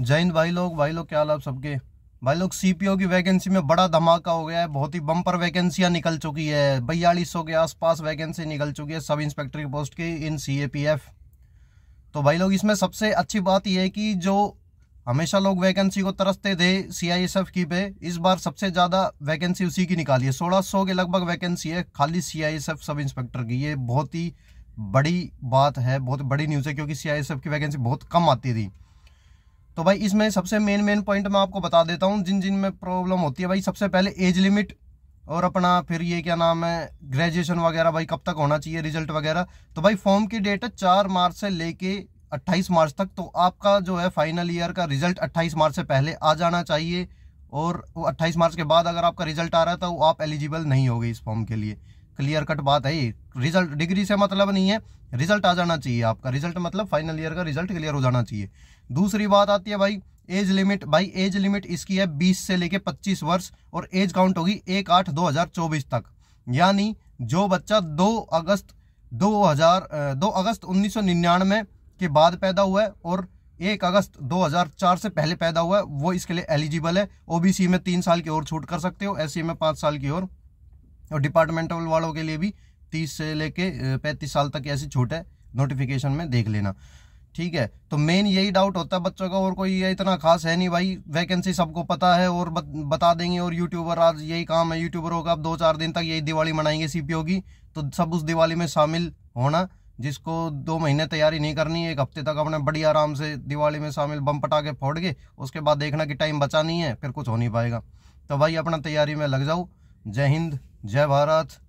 जैन भाई लोग भाई लोग क्या लाभ सबके भाई लोग सीपीओ की वैकेंसी में बड़ा धमाका हो गया है बहुत ही बम्पर वैकेंसियां निकल चुकी है बयालीस के आसपास वैकेंसी निकल चुकी है सब इंस्पेक्टर की पोस्ट की इन सीएपीएफ तो भाई लोग इसमें सबसे अच्छी बात यह है कि जो हमेशा लोग वैकेंसी को तरसते थे सीआईएसएफ की पे इस बार सबसे ज़्यादा वैकेंसी उसी की निकाली है सोलह सौ के लगभग वैकेंसी है खाली सी सब इंस्पेक्टर की ये बहुत ही बड़ी बात है बहुत बड़ी न्यूज़ है क्योंकि सी की वैकेंसी बहुत कम आती थी तो भाई इसमें सबसे मेन मेन पॉइंट मैं आपको बता देता हूँ जिन जिन में प्रॉब्लम होती है भाई सबसे पहले एज लिमिट और अपना फिर ये क्या नाम है ग्रेजुएशन वगैरह भाई कब तक होना चाहिए रिजल्ट वगैरह तो भाई फॉर्म की डेट है चार मार्च से लेके 28 मार्च तक तो आपका जो है फाइनल ईयर का रिजल्ट 28 मार्च से पहले आ जाना चाहिए और वो 28 मार्च के बाद अगर आपका रिजल्ट आ रहा है तो आप एलिजिबल नहीं होगे इस फॉर्म के लिए क्लियर कट बात है रिजल्ट डिग्री से मतलब नहीं है रिजल्ट आ जाना चाहिए आपका रिजल्ट मतलब फाइनल ईयर का रिजल्ट क्लियर हो जाना चाहिए दूसरी बात आती है भाई एज लिमिट भाई एज लिमिट इसकी है बीस से लेके पच्चीस वर्ष और एज काउंट होगी एक आठ दो हजार चौबीस तक यानी जो बच्चा दो अगस्त दो हज़ार दो अगस्त उन्नीस सौ निन्यानवे के बाद पैदा हुआ है और एक अगस्त 2004 से पहले पैदा हुआ है वो इसके लिए एलिजिबल है ओबीसी में तीन साल की और छूट कर सकते हो एससी e में पाँच साल की और और डिपार्टमेंटल वालों के लिए भी तीस से लेके पैंतीस साल तक ऐसे छूट है नोटिफिकेशन में देख लेना ठीक है तो मेन यही डाउट होता है बच्चों का और कोई ये इतना खास है नहीं भाई वैकेंसी सबको पता है और बता देंगे और यूट्यूबर आज यही काम है यूट्यूबरों का अब दो चार दिन तक यही दिवाली मनाएंगे सीपीओ की तो सब उस दिवाली में शामिल होना जिसको दो महीने तैयारी नहीं करनी है एक हफ्ते तक अपने बड़ी आराम से दिवाली में शामिल बम पटा के फोड़ के उसके बाद देखना कि टाइम बचा नहीं है फिर कुछ हो नहीं पाएगा तो भाई अपना तैयारी में लग जाओ जय हिंद cevharat